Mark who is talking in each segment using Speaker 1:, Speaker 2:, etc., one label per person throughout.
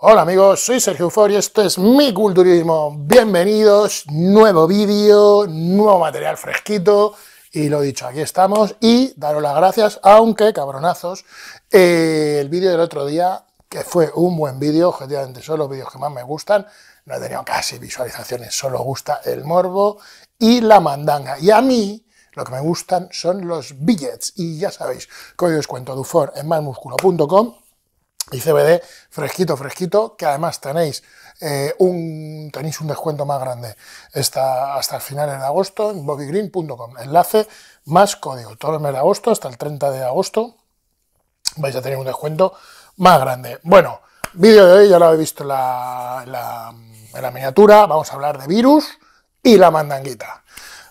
Speaker 1: Hola amigos, soy Sergio y esto es Mi Culturismo. Bienvenidos, nuevo vídeo, nuevo material fresquito. Y lo dicho, aquí estamos y daros las gracias, aunque cabronazos, eh, el vídeo del otro día, que fue un buen vídeo, objetivamente son los vídeos que más me gustan, no he tenido casi visualizaciones, solo gusta el morbo y la mandanga. Y a mí, lo que me gustan son los billets. Y ya sabéis, código os cuento en masmusculo.com y CBD fresquito, fresquito, que además tenéis, eh, un, tenéis un descuento más grande hasta, hasta el final de agosto en bobbygreen.com. Enlace más código. Todo el mes de agosto, hasta el 30 de agosto, vais a tener un descuento más grande. Bueno, vídeo de hoy ya lo habéis visto en la, miniatura. Vamos a hablar de virus y la mandanguita.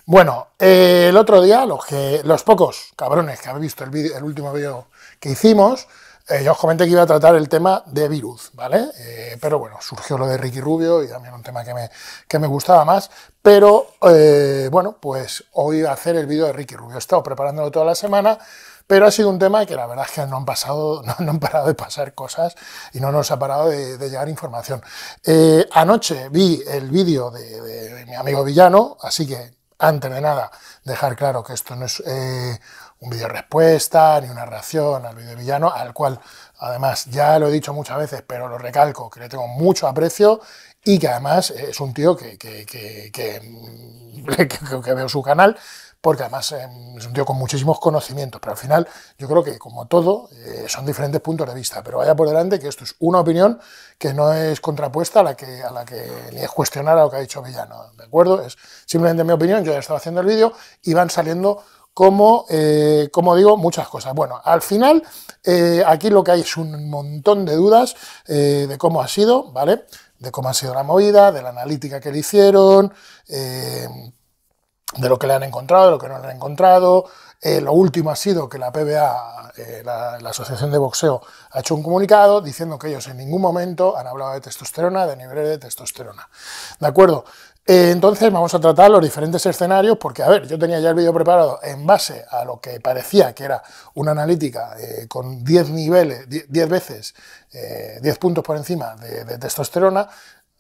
Speaker 1: Bueno, eh, el otro día, los, que, los pocos cabrones que habéis visto el, el último vídeo que hicimos, eh, os comenté que iba a tratar el tema de virus, ¿vale? Eh, pero bueno, surgió lo de Ricky Rubio y también un tema que me, que me gustaba más. Pero eh, bueno, pues hoy voy a hacer el vídeo de Ricky Rubio. He estado preparándolo toda la semana, pero ha sido un tema que la verdad es que no han, pasado, no, han parado de pasar cosas y no nos ha parado de, llegar información. Eh, anoche vi el vídeo de mi amigo Villano, así que antes de nada, dejar claro que esto no es eh, un vídeo respuesta ni una reacción al vídeo villano, al cual además ya lo he dicho muchas veces, pero lo recalco, que le tengo mucho aprecio y que además es un tío que, que, que, que veo su canal porque además es eh, un tío con muchísimos conocimientos, pero al final yo creo que como todo eh, son diferentes puntos de vista, pero vaya por delante que esto es una opinión que no es contrapuesta a la que, a la que ni es cuestionar a lo que ha dicho Villano, ¿de acuerdo? Es simplemente mi opinión, yo ya estaba haciendo el vídeo y van saliendo como, eh, como digo, muchas cosas. Bueno, al final, aquí lo que hay es un montón de dudas de cómo ha sido, ¿vale? De cómo ha sido la movida, de la analítica que le hicieron, de lo que le han encontrado, de lo que no le han encontrado. Eh, lo último ha sido que la PBA, eh, la, Asociación de Boxeo, ha hecho un comunicado diciendo que ellos en ningún momento han hablado de testosterona, de niveles de testosterona. ¿De acuerdo? Eh, entonces vamos a tratar los diferentes escenarios porque, a ver, yo tenía ya el vídeo preparado en base a lo que parecía que era una analítica con 10 niveles, 10 veces, 10 puntos por encima de testosterona,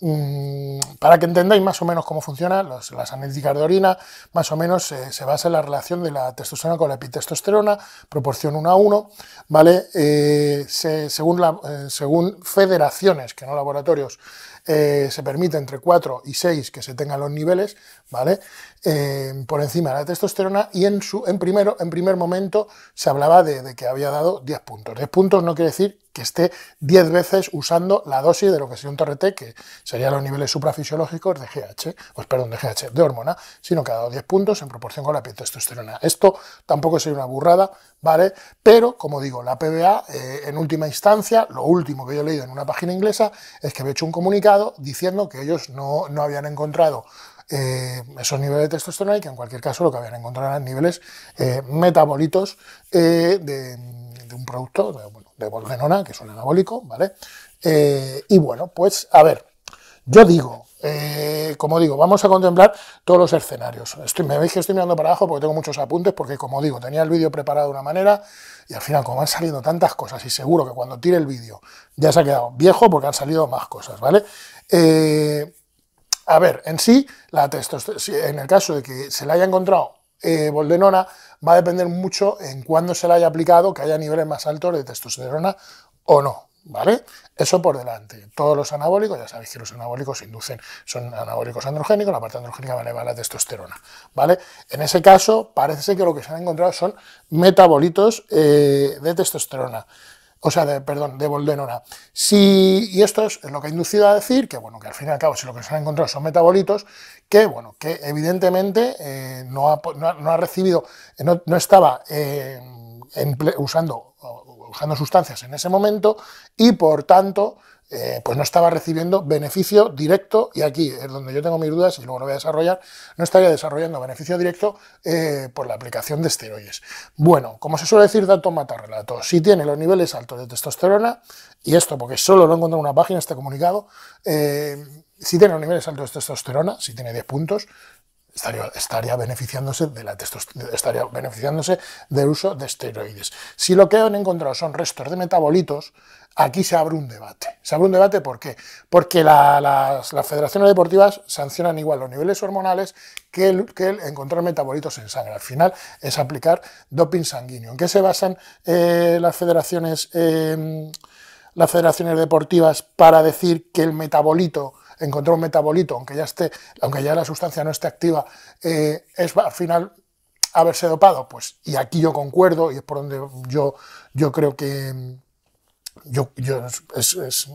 Speaker 1: Mm, para que entendáis más o menos cómo funcionan las, las analíticas de orina, más o menos eh, se basa en la relación de la testosterona con la epitestosterona, proporción 1 a 1, ¿vale? Eh, eh, según federaciones, que no laboratorios, eh, se permite entre 4 y 6 que se tengan los niveles, ¿vale? Eh, por encima de la testosterona y en, su, en, primero, en primer momento se hablaba de, que había dado 10 puntos. 10 puntos no quiere decir que esté 10 veces usando la dosis de lo que sería un TRT, que serían los niveles suprafisiológicos de GH, pues perdón, de GH, de hormona, sino que ha dado 10 puntos en proporción con la testosterona. Esto tampoco sería una burrada, pero, como digo, la PBA, eh, en última instancia, lo último que yo he leído en una página inglesa es que había hecho un comunicado diciendo que ellos no, habían encontrado eh, esos niveles de testosterona y que en cualquier caso lo que habían encontrado eran niveles eh, metabolitos de, un producto, de, bueno, que es un anabólico, ¿vale? y bueno, pues, a ver, yo digo, eh, como digo, vamos a contemplar todos los escenarios. me veis que estoy mirando para abajo porque tengo muchos apuntes, porque como digo, tenía el vídeo preparado de una manera y al final, como han salido tantas cosas, y seguro que cuando tire el vídeo ya se ha quedado viejo porque han salido más cosas, ¿vale? Eh, a ver, en sí, la en el caso de que se le haya encontrado eh, boldenona, va a depender mucho en cuándo se la haya aplicado, que haya niveles más altos de testosterona o no, ¿Vale? Eso por delante. Todos los anabólicos, ya sabéis que los anabólicos inducen, son anabólicos androgénicos, la parte androgénica va a la testosterona. ¿Vale? En ese caso, parece que lo que se han encontrado son metabolitos eh, de testosterona o sea, perdón, de boldenona. Si, y esto es lo que ha inducido a decir que, bueno, que al fin y al cabo, si lo que se han encontrado son metabolitos, que, bueno, que evidentemente eh, no, ha, recibido, eh, no, estaba usando usando sustancias en ese momento y por tanto eh, pues no estaba recibiendo beneficio directo, y aquí es donde yo tengo mis dudas y luego lo voy a desarrollar, no estaría desarrollando beneficio directo eh, por la aplicación de esteroides. Bueno, como se suele decir, dato mata relato. Si tiene los niveles altos de testosterona, y esto porque solo lo encuentro en una página, este comunicado, eh, si tiene los niveles altos de testosterona, si tiene 10 puntos, Estaría, beneficiándose de la estaría beneficiándose del uso de esteroides. Si lo que han encontrado son restos de metabolitos, aquí se abre un debate. Se abre un debate ¿por qué? Porque las, federaciones deportivas sancionan igual los niveles hormonales que el, encontrar metabolitos en sangre. Al final es aplicar doping sanguíneo. ¿En qué se basan eh, las federaciones em, las federaciones deportivas para decir que el metabolito encontró un metabolito, aunque ya, esté, aunque ya la sustancia no esté activa, eh, es al final haberse dopado. Pues, y aquí yo concuerdo, y es por donde yo, yo creo que yo, es,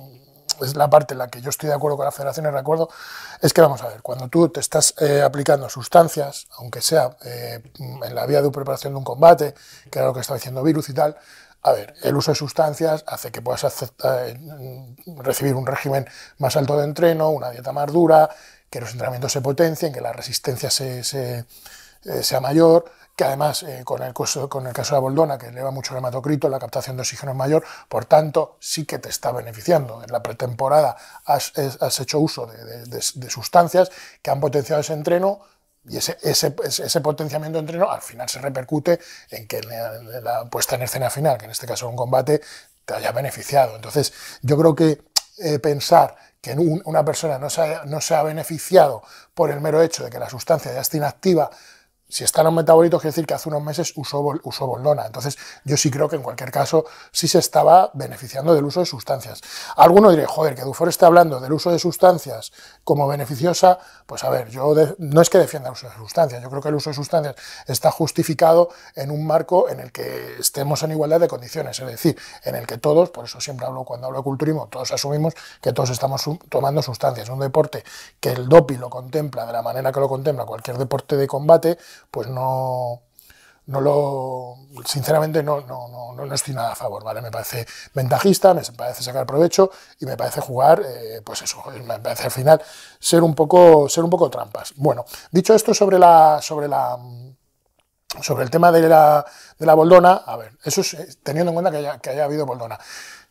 Speaker 1: la parte en la que yo estoy de acuerdo con la federación de recuerdo, es que vamos a ver, cuando tú te estás eh, aplicando sustancias, aunque sea eh, en la vía de preparación de un combate, que era lo que estaba diciendo Virus y tal, a ver, el uso de sustancias hace que puedas eh, mm, recibir un régimen más alto de entreno, una dieta más dura, que los entrenamientos se potencien, que la resistencia eh, sea mayor, que además eh, con, el caso, de la de Boldona, que eleva mucho el hematocrito, la captación de oxígeno es mayor, por tanto, sí que te está beneficiando. En la pretemporada has, hecho uso de, de sustancias que han potenciado ese entreno, y ese, ese, potenciamiento de entreno al final se repercute en que la, puesta en escena final, que en este caso es un combate, te haya beneficiado. Entonces, yo creo que eh, pensar que una persona no se, no se ha beneficiado por el mero hecho de que la sustancia ya está inactiva si están los metabolitos, quiere decir que hace unos meses usó, usó bolona. Entonces, yo sí creo que en cualquier caso sí se estaba beneficiando del uso de sustancias. Algunos diré, joder, que Dufour está hablando del uso de sustancias como beneficiosa. Pues a ver, yo no es que defienda el uso de sustancias, yo creo que el uso de sustancias está justificado en un marco en el que estemos en igualdad de condiciones, es decir, en el que todos, por eso siempre hablo cuando hablo de culturismo, todos asumimos que todos estamos tomando sustancias. Un deporte que el DOPI lo contempla de la manera que lo contempla cualquier deporte de combate, pues no, no lo, sinceramente no, no, no, no, estoy nada a favor, ¿vale? Me parece ventajista, me parece sacar provecho y me parece jugar, eh, pues eso, me parece al final ser un poco, ser un poco trampas. Bueno, dicho esto sobre la, sobre la, sobre el tema de la, de boldona, a ver, eso es eh, teniendo en cuenta que que haya habido boldona.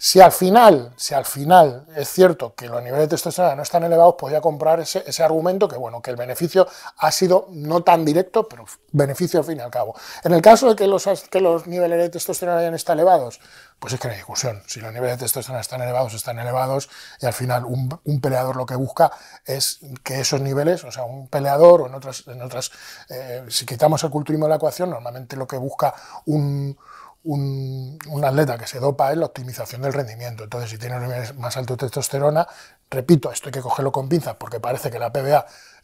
Speaker 1: Si al final, si al final es cierto que los niveles de testosterona no están elevados, podría comprar ese, argumento que, bueno, que el beneficio ha sido no tan directo, pero beneficio al fin y al cabo. En el caso de que los, que los niveles de testosterona hayan estado elevados, pues es que no hay discusión. Si los niveles de testosterona están elevados, están elevados, y al final un, peleador lo que busca es que esos niveles, o sea, un peleador o en otras, en otras eh, si quitamos el culturismo de la ecuación, normalmente lo que busca un un, atleta que se dopa es la optimización del rendimiento. Entonces, si tiene nivel más alto de testosterona, repito, esto hay que cogerlo con pinzas porque parece que la PBA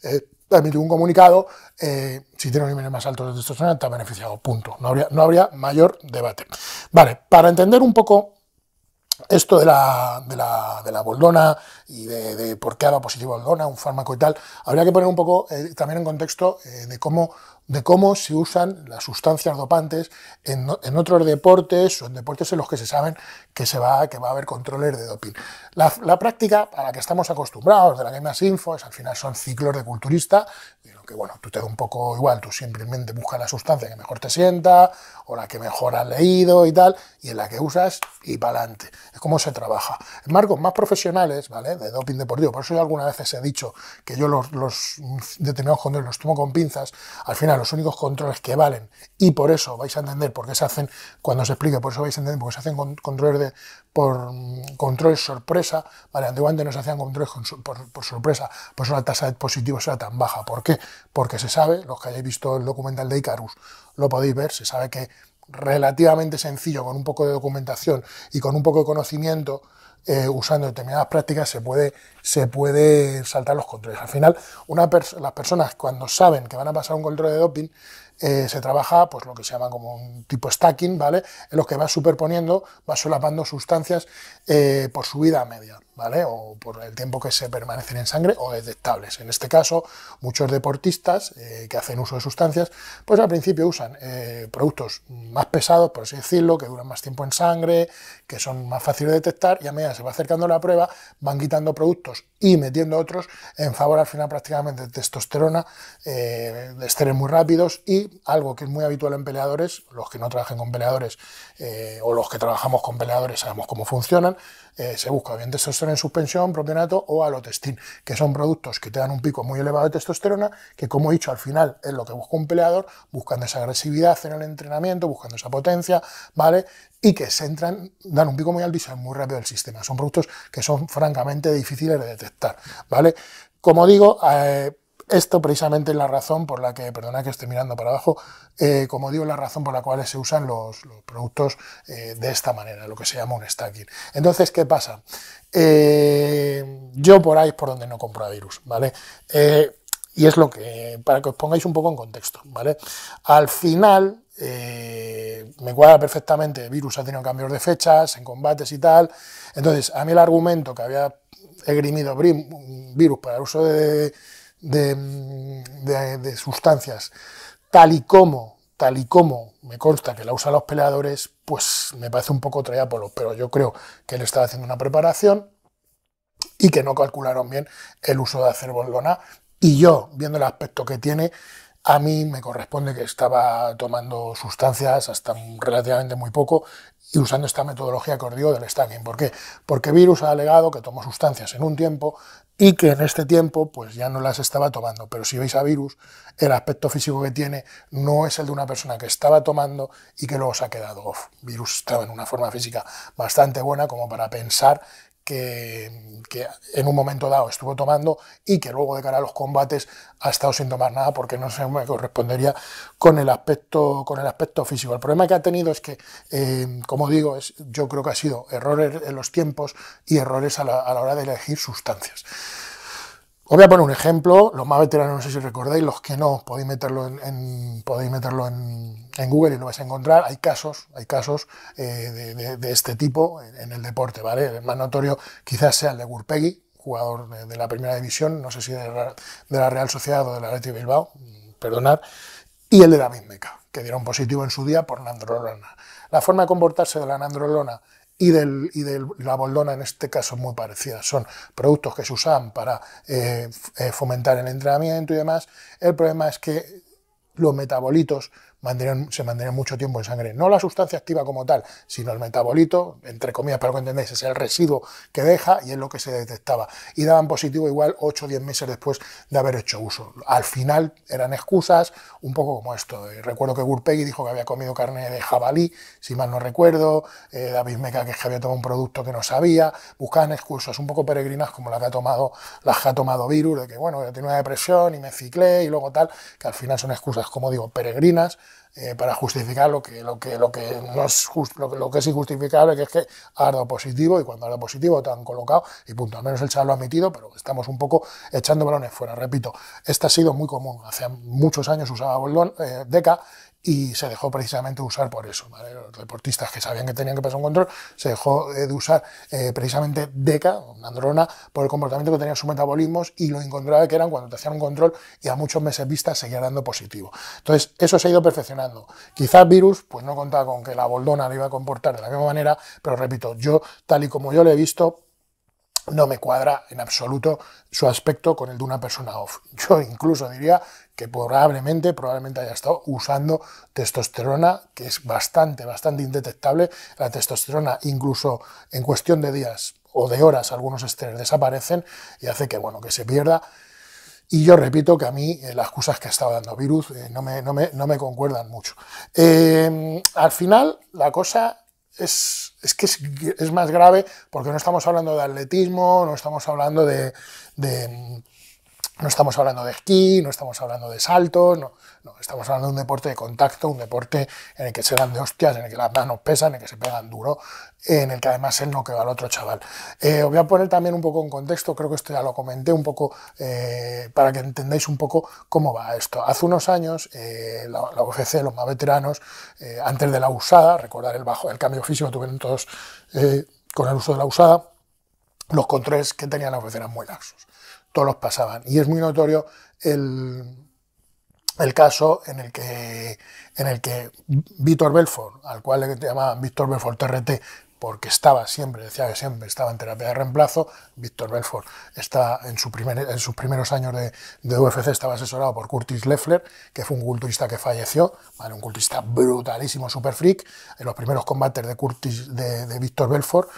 Speaker 1: ha emitido eh, un comunicado, eh, si tiene nivel más alto de testosterona, está beneficiado, punto. No habría, no habría mayor debate. Vale, para entender un poco esto de la, de la, boldona y de, por qué hago positivo boldona, un fármaco y tal, habría que poner un poco eh, también en contexto eh, de, cómo, de cómo se usan las sustancias dopantes en, otros deportes o en deportes en los que se saben que, se va, que va a haber controles de doping. La, práctica a la que estamos acostumbrados de la Game Info es al final son ciclos de culturista, que bueno, tú te da un poco igual, tú simplemente buscas la sustancia que mejor te sienta o la que mejor has leído y tal, y en la que usas y para adelante. Es como se trabaja. En marcos más profesionales, ¿vale? De doping deportivo, por eso yo algunas veces he dicho que yo los, los determinados controles los tomo con pinzas, al final los únicos controles que valen, y por eso vais a entender por qué se hacen, cuando os explique, por eso vais a entender por qué se hacen controles de, por mm, controles sorpresa, ¿vale? Antiguamente no se hacían controles por, por sorpresa, por eso la tasa de positivos era tan baja. ¿Por qué? porque se sabe, los que hayáis visto el documental de Icarus lo podéis ver, se sabe que relativamente sencillo, con un poco de documentación y con un poco de conocimiento, eh, usando determinadas prácticas, se puede, se puede saltar los controles. Al final, una las personas cuando saben que van a pasar un control de doping, eh, se trabaja pues lo que se llama como un tipo stacking, ¿vale? En los que va superponiendo, va solapando sustancias eh, por su vida media. O por el tiempo que se permanecen en sangre o detectables. En este caso, muchos deportistas eh, que hacen uso de sustancias, pues al principio usan eh, productos más pesados, por así decirlo, que duran más tiempo en sangre, que son más fáciles de detectar y a medida que se va acercando la prueba, van quitando productos y metiendo otros en favor al final prácticamente de testosterona, eh, de esteres muy rápidos y algo que es muy habitual en peleadores, los que no trabajen con peleadores o los que trabajamos con peleadores sabemos cómo funcionan, se busca bien testosterona en suspensión, propionato o alotestin, que son productos que te dan un pico muy elevado de testosterona, que como he dicho, al final es lo que busca un peleador, buscando esa agresividad en el entrenamiento, buscando esa potencia, ¿vale? Y que se entran, dan un pico muy alto y salen muy rápido del sistema. Son productos que son francamente difíciles de detectar, ¿vale? Como digo, eh, esto precisamente es la razón por la que, perdona que esté mirando para abajo, eh, como digo, la razón por la cual se usan los, productos eh, de esta manera, lo que se llama un stacking. Entonces, ¿qué pasa? Eh, yo por ahí es por donde no compro a virus, ¿vale? y es lo que, para que os pongáis un poco en contexto, ¿vale? Al final, me cuadra perfectamente, Virus ha tenido cambios de fechas, en combates y tal. Entonces, a mí el argumento que había esgrimido Virus para el uso de, de, sustancias, tal y como tal y como me consta que la usan los peleadores, pues me parece un poco Apolo, pero yo creo que él estaba haciendo una preparación y que no calcularon bien el uso de acerbondona y yo, viendo el aspecto que tiene, a mí me corresponde que estaba tomando sustancias hasta relativamente muy poco y usando esta metodología que os digo del stacking. ¿Por qué? Porque Virus ha alegado que tomó sustancias en un tiempo y que en este tiempo pues ya no las estaba tomando. Pero si veis a Virus, el aspecto físico que tiene no es el de una persona que estaba tomando y que luego se ha quedado off. Virus estaba en una forma física bastante buena como para pensar que, en un momento dado estuvo tomando y que luego de cara a los combates ha estado sin tomar nada porque no se me correspondería con el aspecto, con el aspecto físico. El problema que ha tenido es que, eh, como digo, es, yo creo que ha sido errores en los tiempos y errores a la hora de elegir sustancias. Os voy a poner un ejemplo, los más veteranos, no sé si recordáis, los que no, podéis meterlo en, podéis meterlo en, Google y lo vais a encontrar. Hay casos, hay casos eh, de, este tipo en, el deporte, ¿vale? El más notorio quizás sea el de Gurpegui, jugador de, la primera división, no sé si de la, Real Sociedad o de la Leti Bilbao, perdonad, y el de David Meca, que dieron positivo en su día por nandrolona. La forma de comportarse de la nandrolona y, y de la boldona en este caso muy parecida. Son productos que se usan para eh, eh, fomentar el entrenamiento y demás. El problema es que los metabolitos se mantenían mucho tiempo en sangre. No la sustancia activa como tal, sino el metabolito, entre comillas, para que entendáis, es el residuo que deja y es lo que se detectaba. Y daban positivo igual 8 o 10 meses después de haber hecho uso. Al final eran excusas, un poco como esto. Eh, recuerdo que Gurpegi dijo que había comido carne de jabalí, si mal no recuerdo, eh, David Meca que es que había tomado un producto que no sabía, buscaban excusas un poco peregrinas como la que ha tomado, las que ha tomado virus, de que bueno, yo tenía una depresión y me ciclé y luego tal, que al final son excusas, como digo, peregrinas eh, para justificar lo que, lo que, lo que no es lo, que es injustificable, que es que ha dado positivo y cuando ha dado positivo te han colocado y punto. Al menos el chaval lo ha admitido, pero estamos un poco echando balones fuera. Repito, esta ha sido muy común. Hace muchos años usaba Boldón, eh, Deca y se dejó precisamente usar por eso. Los deportistas que sabían que tenían que pasar un control, se dejó eh, de usar eh, precisamente DECA, una androna, por el comportamiento que tenían sus metabolismos y lo encontraba que eran cuando te hacían un control y a muchos meses vistas seguía dando positivo. Entonces, eso se ha ido perfeccionando. Quizás virus, pues no contaba con que la boldona le iba a comportar de la misma manera, pero repito, yo, tal y como yo lo he visto, no me cuadra en absoluto su aspecto con el de una persona off. Yo incluso diría que probablemente, probablemente haya estado usando testosterona, que es bastante, bastante indetectable. La testosterona, incluso en cuestión de días o de horas, algunos estrés desaparecen y hace que, bueno, que se pierda. Y yo repito que a mí eh, las excusas que ha estado dando Virus eh, no, me, no, me, no, me, concuerdan mucho. Eh, al final, la cosa es, es que es, más grave porque no estamos hablando de atletismo, no estamos hablando de, de no estamos hablando de esquí, no estamos hablando de saltos, no, estamos hablando de un deporte de contacto, un deporte en el que se dan de hostias, en el que las manos pesan, en el que se pegan duro, en el que además él no va al otro chaval. Eh, os voy a poner también un poco en contexto, creo que esto ya lo comenté un poco, eh, para que entendáis un poco cómo va esto. Hace unos años, eh, la, la, UFC, los más veteranos, antes de la usada, recordar el, bajo, cambio físico que tuvieron todos con el uso de la usada, los controles que tenían la UFC eran muy laxos todos los pasaban. Y es muy notorio el, caso en el que, en el que Víctor Belfort, al cual le llamaban Víctor Belfort TRT, porque estaba siempre, decía que siempre estaba en terapia de reemplazo, Víctor Belfort está en, en sus primeros años de, UFC, estaba asesorado por Curtis Leffler, que fue un culturista que falleció, un culturista brutalísimo, super freak, en los primeros combates de Curtis, de, de Víctor Belfort,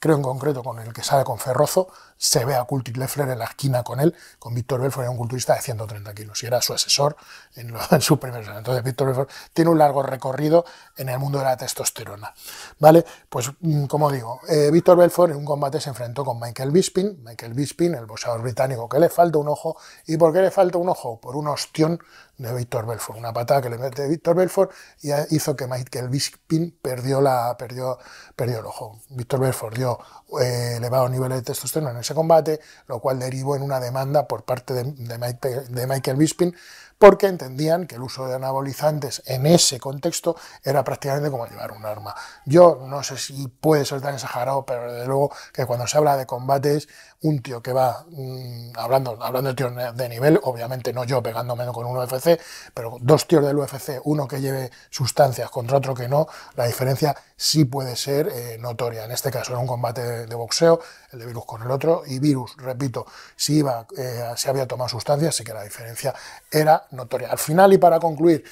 Speaker 1: creo en concreto con el que sale con Ferrozo, se ve a Kulti Leffler en la esquina con él, con Víctor Belfort, era un culturista de 130 kilos y era su asesor en, su primer año. Entonces, Víctor Belfort tiene un largo recorrido en el mundo de la testosterona. ¿Vale? Pues, mm, como digo, eh, Víctor Belfort en un combate se enfrentó con Michael Bisping, Michael Bisping, el boxeador británico, que le falta un ojo. ¿Y por qué le falta un ojo? Por una ostión de Víctor Belfort, una patada que le mete Víctor Belfort y hizo que Michael Bisping perdió, la, perdió, perdió el ojo. dio eh, de testosterona combate, lo cual derivó en una demanda por parte de, Michael Bisping porque entendían que el uso de anabolizantes en ese contexto era prácticamente como llevar un arma. Yo no sé si puede ser tan exagerado, pero desde luego que cuando se habla de combates, un tío que va mm, hablando, hablando de tío de nivel, obviamente no yo pegándome con un UFC, pero dos tíos del UFC, uno que lleve sustancias contra otro que no, la diferencia sí puede ser eh, notoria. En este caso era un combate de, boxeo, el de Virus con el otro, y Virus, repito, si iba, eh, si había tomado sustancias, así que la diferencia era notoria. Al final y para concluir,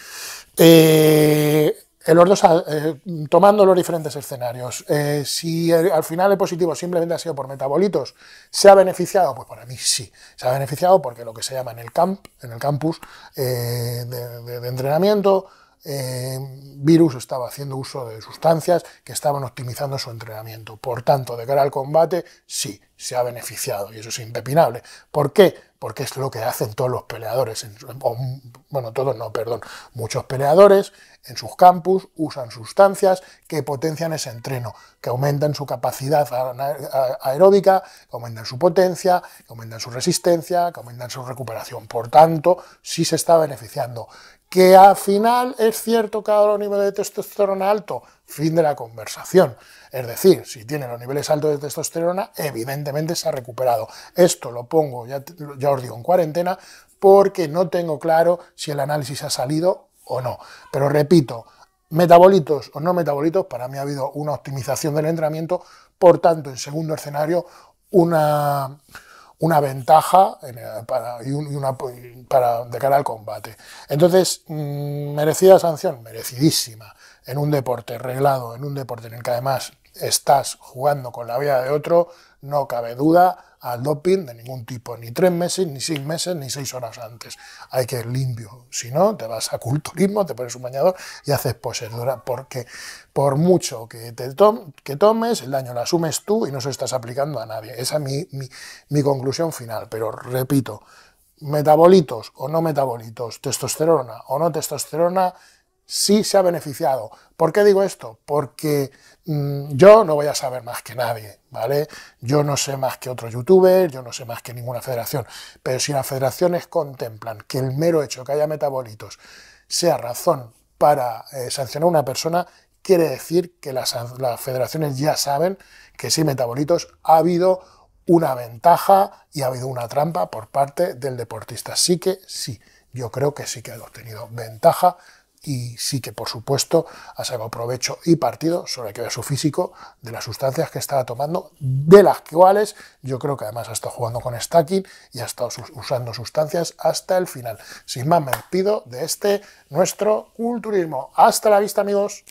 Speaker 1: eh, eh, eh, tomando los diferentes escenarios, si al final el positivo simplemente ha sido por metabolitos, ¿se ha beneficiado? Pues para mí sí, se ha beneficiado porque lo que se llama en el, camp, en el campus de, entrenamiento, virus estaba haciendo uso de sustancias que estaban optimizando su entrenamiento. Por tanto, de cara al combate, sí, se ha beneficiado y eso es impepinable. ¿Por qué? porque es lo que hacen todos los peleadores, bueno, todos no, perdón, muchos peleadores en sus campus usan sustancias que potencian ese entreno, que aumentan su capacidad aeróbica, que aumentan su potencia, que aumentan su resistencia, que aumentan su recuperación. Por tanto, sí se está beneficiando. Que al final es cierto que ha dado los niveles de testosterona alto. Fin de la conversación. Es decir, si tiene los niveles altos de testosterona, evidentemente se ha recuperado. Esto lo pongo, ya, ya os digo, en cuarentena, porque no tengo claro si el análisis ha salido o no. Pero repito, metabolitos o no metabolitos, para mí ha habido una optimización del entrenamiento, por tanto, en segundo escenario, una una ventaja eh, para, y para, de cara al combate. Entonces, mm, merecida sanción, merecidísima, en un deporte reglado, en un deporte en el que además estás jugando con la vida de otro, no cabe duda, al doping de ningún tipo, ni tres meses, ni seis meses, ni seis horas antes. Hay que ir limpio. Si no, te vas a culturismo, te pones un bañador y haces poseedora, porque por mucho que, te tomes, el daño lo asumes tú y no se estás aplicando a nadie. Esa es mi, mi conclusión final, pero repito, metabolitos o no metabolitos, testosterona o no testosterona, sí se ha beneficiado. ¿Por qué digo esto? Porque Mm, yo no voy a saber más que nadie, ¿vale? Yo no sé más que otro youtuber, yo no sé más que ninguna federación, pero si las federaciones contemplan que el mero hecho de que haya metabolitos sea razón para eh, sancionar a una persona, quiere decir que las, las federaciones ya saben que sin metabolitos ha habido una ventaja y ha habido una trampa por parte del deportista. Sí que sí, yo creo que sí que ha obtenido ventaja y sí que, por supuesto, ha sacado provecho y partido sobre que queso su físico de las sustancias que estaba tomando, de las cuales yo creo que además ha estado jugando con stacking y ha estado usando sustancias hasta el final. Sin más, me despido de este nuestro culturismo. Hasta la vista, amigos.